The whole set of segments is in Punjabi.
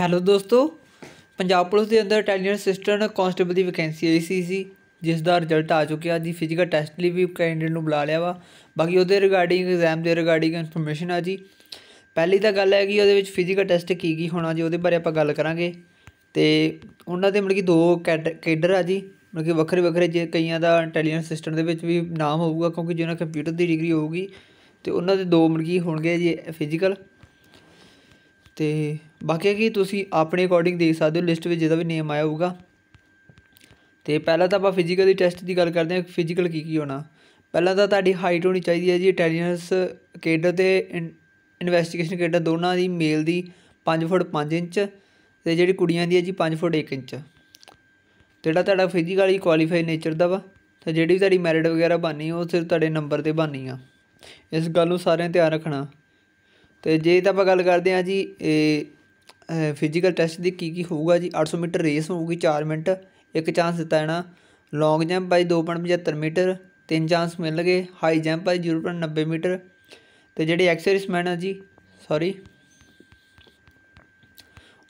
ਹੈਲੋ ਦੋਸਤੋ ਪੰਜਾਬ ਪੁਲਿਸ ਦੇ ਅੰਦਰ ਟੈਲੀਅਰ ਅਸਿਸਟੈਂਟ ਕਨਸਟੇਬਲ ਦੀ ਵੈਕੈਂਸੀ ਆਈ ਸੀ ਸੀ ਜਿਸ ਦਾ ਰਿਜ਼ਲਟ ਆ ਚੁੱਕਿਆ ਜੀ ਫਿਜ਼ੀਕਲ ਟੈਸਟ ਲਈ ਵੀ ਕੈਂਡੀਡੇਟ ਨੂੰ ਬੁਲਾ ਲਿਆ ਵਾ ਬਾਕੀ ਉਹਦੇ ਰਿਗਾਰਡਿੰਗ ਐਗਜ਼ਾਮ ਦੇ ਰਿਗਾਰਡਿੰਗ ਇਨਫੋਰਮੇਸ਼ਨ ਆ ਜੀ ਪਹਿਲੀ ਤਾਂ ਗੱਲ ਹੈ ਕਿ ਉਹਦੇ ਵਿੱਚ ਫਿਜ਼ੀਕਲ ਟੈਸਟ ਕੀ ਕੀ ਹੋਣਾ ਜੀ ਉਹਦੇ ਬਾਰੇ ਆਪਾਂ ਗੱਲ ਕਰਾਂਗੇ ਤੇ ਉਹਨਾਂ ਦੇ ਮਤਲਬ ਕਿ ਦੋ ਕੈਡਰ ਆ ਜੀ ਮਤਲਬ ਕਿ ਵੱਖਰੇ ਵੱਖਰੇ ਜੇ ਕਈਆਂ ਦਾ ਇੰਟੈਲੀਜੈਂਸ ਸਿਸਟਮ ਦੇ ਵਿੱਚ ਵੀ ਨਾਮ ਹੋਊਗਾ ਕਿਉਂਕਿ ਜਿਹਨਾਂ ਕੰਪਿਊਟਰ ਦੀ ਡਿਗਰੀ ਹੋਊਗੀ ਤੇ ਉਹਨਾਂ ਦੇ ਦੋ ਮਤਲਬ ਕਿ ਹੋਣਗੇ ਜੀ ਫਿਜ਼ੀਕਲ ਤੇ ਬਾਕੀ ਕੀ ਕਿ ਤੁਸੀਂ ਆਪਣੇ ਅਕੋਰਡਿੰਗ ਦੇਖ ਸਕਦੇ ਹੋ ਲਿਸਟ ਵਿੱਚ ਜਿਹਦਾ ਵੀ ਨੇਮ ਆਇਆ ਹੋਊਗਾ ਤੇ ਪਹਿਲਾਂ ਤਾਂ ਆਪਾਂ ਫਿਜ਼ੀਕਲ ਦੀ ਟੈਸਟ ਦੀ ਗੱਲ ਕਰਦੇ ਹਾਂ ਫਿਜ਼ੀਕਲ ਕੀ ਕੀ ਹੋਣਾ ਪਹਿਲਾਂ ਤਾਂ ਤੁਹਾਡੀ ਹਾਈਟ ਹੋਣੀ ਚਾਹੀਦੀ ਹੈ ਜੀ ਇਟੈਲੀਅਨਸ ਕੇਡਰ ਤੇ ਇਨਵੈਸਟੀਗੇਸ਼ਨ ਕੇਡਰ ਦੋਨਾਂ ਦੀ ਮੇਲ ਦੀ 5 ਫੁੱਟ 5 ਇੰਚ ਤੇ ਜਿਹੜੀ ਕੁੜੀਆਂ ਦੀ ਹੈ ਜੀ 5 ਫੁੱਟ 1 ਇੰਚ ਜਿਹੜਾ ਤੁਹਾਡਾ ਫਿਜ਼ੀਕਲੀ ਕੁਆਲੀਫਾਈ ਨੇਚਰ ਦਾ ਵਾ ਤੇ ਜਿਹੜੀ ਤੁਹਾਡੀ ਮੈਰਿਟ ਵਗੈਰਾ ਬਾਨੀ ਉਹ ਸਿਰ ਤੁਹਾਡੇ ਨੰਬਰ ਤੇ ਬਾਨੀ ਆ ਇਸ ਗੱਲ ਨੂੰ ਸਾਰਿਆਂ ਧਿਆਨ ਰੱਖਣਾ ਤੇ ਜੇ ਤਾਂ ਆਪਾਂ ਗੱਲ ਕਰਦੇ ਆਂ ਜੀ ਇਹ ਫਿਜ਼ੀਕਲ ਟੈਸਟ ਦੀ ਕੀ ਕੀ ਹੋਊਗਾ ਜੀ 800 ਮੀਟਰ ਰੇਸ ਹੋਊਗੀ 4 ਮਿੰਟ ਇੱਕ ਚਾਂਸ ਦਿੱਤਾ ਜਾਣਾ ਲੌਂਗ ਜੰਪ ਬਾਈ 2.75 ਮੀਟਰ ਤਿੰਨ ਚਾਂਸ ਮਿਲਣਗੇ ਹਾਈ ਜੰਪ ਬਾਈ 0.90 ਮੀਟਰ ਤੇ ਜਿਹੜੇ ਐਕਸਰਸਮੈਨ ਆ ਜੀ ਸੌਰੀ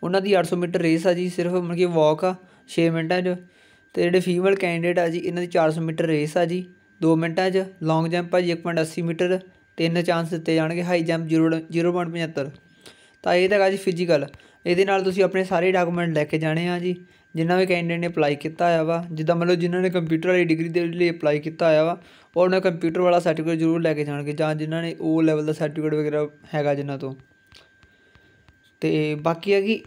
ਉਹਨਾਂ ਦੀ 800 ਮੀਟਰ ਰੇਸ ਆ ਜੀ ਸਿਰਫ ਮਨ ਕੀ ਵਾਕ ਆ 6 ਮਿੰਟਾਂ 'ਚ ਤੇ ਜਿਹੜੇ ਫੀਮੇਲ ਕੈਂਡੀਡੇਟ ਆ ਜੀ ਇਹਨਾਂ ਦੀ 400 ਮੀਟਰ ਰੇਸ ਆ ਜੀ 2 ਮਿੰਟਾਂ 'ਚ ਲੌਂਗ ਜੰਪ ਆ ਜੀ 1.80 ਮੀਟਰ ਤਿੰਨ ਚਾਂਸ ਦਿੱਤੇ ਜਾਣਗੇ ਹਾਈ ਜੰਪ 0.75 ਤਾਂ ਇਹ ਤਾਂ ਜੀ ਫਿਜ਼ੀਕਲ ਇਹਦੇ ਨਾਲ ਤੁਸੀਂ ਆਪਣੇ ਸਾਰੇ ਡਾਕੂਮੈਂਟ ਲੈ ਕੇ ਜਾਣੇ ਆ ਜੀ ਜਿਨ੍ਹਾਂ ਵੀ ਕੈਂਡੀਡੇਟ ਨੇ ਅਪਲਾਈ ਕੀਤਾ ਆਇਆ ਵਾ ਜਿੱਦਾਂ ਮਤਲਬ ਜਿਨ੍ਹਾਂ ਨੇ ਕੰਪਿਊਟਰ ਵਾਲੀ ਡਿਗਰੀ ਦੇ ਲਈ ਅਪਲਾਈ ਕੀਤਾ ਆਇਆ ਵਾ ਉਹ ਉਹਨਾਂ ਕੰਪਿਊਟਰ ਵਾਲਾ ਸਰਟੀਫਿਕੇਟ ਜ਼ਰੂਰ ਲੈ ਕੇ ਜਾਣਗੇ ਜਾਂ ਜਿਨ੍ਹਾਂ ਨੇ ਉਹ ਲੈਵਲ ਦਾ ਸਰਟੀਫਿਕੇਟ ਵਗੈਰਾ ਹੈਗਾ ਜਿਨ੍ਹਾਂ ਤੋਂ ਤੇ ਬਾਕੀ ਹੈ ਕਿ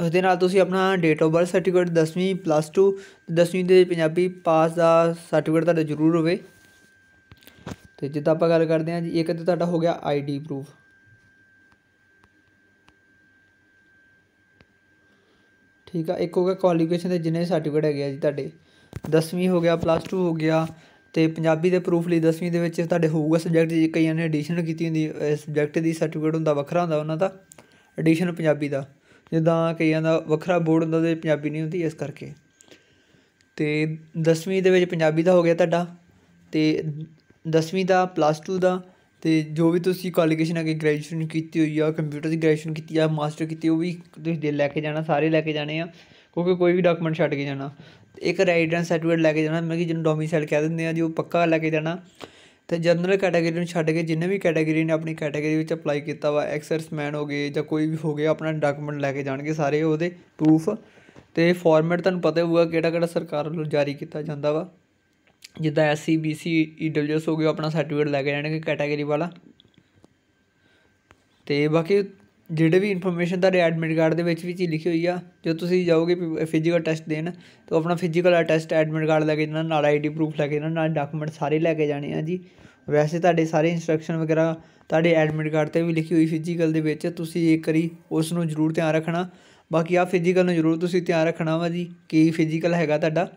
ਉਹਦੇ ਨਾਲ ਤੁਸੀਂ ਆਪਣਾ ਡੇਟ ਆਫ ਬਰਥ ਸਰਟੀਫਿਕੇਟ 10ਵੀਂ ਪਲੱਸ 2 10ਵੀਂ ਦੇ ਪੰਜਾਬੀ ਪਾਸ ਦਾ ਸਰਟੀਫਿਕੇਟ ਤੁਹਾਡਾ ਜ਼ਰੂਰ ਹੋਵੇ ਤੇ ਜਿੱਦਾਂ ਆਪਾਂ ਗੱਲ ਕਰਦੇ ਹਾਂ ਜੀ ਇੱਕ ਤੇ ਤੁਹਾਡਾ ਹੋ ਗਿਆ ਆਈਡੀ ਪ੍ਰੂਫ ਠੀਕ ਆ ਇੱਕ ਹੋ ਗਿਆ ਕੁਆਲੀਫਿਕੇਸ਼ਨ ਦੇ ਜਿੰਨੇ ਸਰਟੀਫਿਕੇਟ ਹੈਗੇ ਆ ਜੀ ਤੁਹਾਡੇ 10ਵੀਂ ਹੋ ਗਿਆ ਪਲੱਸ 2 ਹੋ ਗਿਆ ਤੇ ਪੰਜਾਬੀ ਦੇ ਪ੍ਰੂਫ ਲਈ 10ਵੀਂ ਦੇ ਵਿੱਚ ਤੁਹਾਡੇ ਹੋਊਗਾ ਸਬਜੈਕਟ ਜੀ ਕਈਆਂ ਨੇ ਐਡੀਸ਼ਨ ਕੀਤੀ ਹੁੰਦੀ ਸਬਜੈਕਟ ਦੀ ਸਰਟੀਫਿਕੇਟ ਹੁੰਦਾ ਵੱਖਰਾ ਹੁੰਦਾ ਉਹਨਾਂ ਦਾ ਐਡੀਸ਼ਨ ਪੰਜਾਬੀ ਦਾ ਜਿੱਦਾਂ ਕਈਆਂ ਦਾ ਵੱਖਰਾ ਬੋਰਡ ਹੁੰਦਾ ਤੇ ਪੰਜਾਬੀ ਨਹੀਂ ਹੁੰਦੀ ਇਸ ਕਰਕੇ ਤੇ 10ਵੀਂ ਦੇ ਵਿੱਚ ਪੰਜਾਬੀ ਦਾ ਹੋ ਗਿਆ ਤੁਹਾਡਾ ਤੇ ਦਸਵੀਂ ਦਾ ਪਲੱਸ 2 ਦਾ ਤੇ ਜੋ ਵੀ ਤੁਸੀਂ ਕੁਆਲੀਫਿਕੇਸ਼ਨ ਅਗੇ ਗ੍ਰੈਜੂਏਸ਼ਨ ਕੀਤੀ ਹੋਈ ਆ ਕੰਪਿਊਟਰ ਦੀ ਗ੍ਰੈਜੂਏਸ਼ਨ ਕੀਤੀ ਆ ਮਾਸਟਰ ਕੀਤੀ ਉਹ ਵੀ ਤੁਸੀਂ ਦੇ ਲੈ ਕੇ ਜਾਣਾ ਸਾਰੇ ਲੈ ਕੇ ਜਾਣੇ ਆ ਕਿਉਂਕਿ ਕੋਈ ਵੀ ਡਾਕੂਮੈਂਟ ਛੱਡ ਕੇ ਜਾਣਾ ਇੱਕ ਰੈਜ਼ੀਡੈਂਸ ਸਰਟੀਫਿਕੇਟ ਲੈ ਕੇ ਜਾਣਾ ਮੈਂ ਕਿ ਜਿਹਨੂੰ ਡੋਮਿਸਾਈਲ ਕਹਿ ਦਿੰਦੇ ਆ ਜੀ ਉਹ ਪੱਕਾ ਲੈ ਕੇ ਜਾਣਾ ਤੇ ਜਨਰਲ ਕੈਟਾਗਰੀ ਨੂੰ ਛੱਡ ਕੇ ਜਿੰਨੇ ਵੀ ਕੈਟਾਗਰੀ ਨੇ ਆਪਣੀ ਕੈਟਾਗਰੀ ਵਿੱਚ ਅਪਲਾਈ ਕੀਤਾ ਵਾ ਐਕਸਰਸਮੈਨ ਹੋ ਗਏ ਜਾਂ ਕੋਈ ਵੀ ਹੋ ਗਿਆ ਆਪਣਾ ਡਾਕੂਮੈਂਟ ਲੈ ਕੇ ਜਾਣਗੇ ਸਾਰੇ ਉਹਦੇ ਪ੍ਰੂਫ ਤੇ ਫਾਰਮੈਟ ਤੁਹਾਨੂੰ ਪਤਾ ਹੋਊਗਾ ਕਿਹੜਾ ਕਿਹੜਾ ਸਰਕਾਰ ਵੱਲੋਂ ਜਾਰੀ ਕੀਤਾ ਜਾਂਦਾ ਵਾ ਜਿੱਦਾਂ S C B C E W S ਹੋ ਗਿਆ ਆਪਣਾ ਸਰਟੀਫਿਕੇਟ ਲੈ ਕੇ ਜਾਣਗੇ ਕੈਟਾਗਰੀ ਵਾਲਾ ਤੇ ਬਾਕੀ ਜਿਹੜੇ ਵੀ ਇਨਫੋਰਮੇਸ਼ਨ ਤੁਹਾਡੇ ਐਡਮਿਟ ਕਾਰਡ ਦੇ ਵਿੱਚ ਵੀ ਲਿਖੀ ਹੋਈ ਆ ਜੋ ਤੁਸੀਂ ਜਾਓਗੇ ਫਿਜ਼ੀਕਲ ਟੈਸਟ ਦੇਣ ਤਾਂ ਆਪਣਾ ਫਿਜ਼ੀਕਲ ਟੈਸਟ ਐਡਮਿਟ ਕਾਰਡ ਲੈ ਕੇ ਜਾਣਾ ਨਾਲ ਆਈਡੀ ਪ੍ਰੂਫ ਲੈ ਕੇ ਜਾਣਾ ਨਾਲ ਡਾਕੂਮੈਂਟ ਸਾਰੇ ਲੈ ਕੇ ਜਾਣੇ ਆ ਜੀ ਵੈਸੇ ਤੁਹਾਡੇ ਸਾਰੇ ਇਨਸਟਰਕਸ਼ਨ ਵਗੈਰਾ ਤੁਹਾਡੇ ਐਡਮਿਟ ਕਾਰਡ ਤੇ ਵੀ ਲਿਖੀ ਹੋਈ ਫਿਜ਼ੀਕਲ ਦੇ ਵਿੱਚ ਤੁਸੀਂ ਇੱਕ ਵਾਰੀ ਉਸ ਨੂੰ ਜ਼ਰੂਰ ਧਿਆਨ ਰੱਖਣਾ ਬਾਕੀ ਆ ਫਿਜ਼ੀਕਲ ਨੂੰ ਜ਼ਰੂਰ ਤੁਸੀਂ ਧਿਆਨ ਰੱਖਣਾ ਵਾ ਜੀ ਕੀ ਫਿਜ਼ੀਕਲ ਹੈਗਾ ਤੁਹਾਡਾ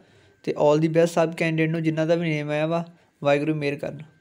ਅਤੇ ਆਲ ਦੀ ਬੈਸਟ ਸਭ ਕੈਂਡੀਡੇਟ ਨੂੰ ਜਿਨ੍ਹਾਂ ਦਾ ਵੀ ਨੇਮ ਆਇਆ ਵਾ ਵਾਹਿਗੁਰੂ ਮਿਹਰ ਕਰਨ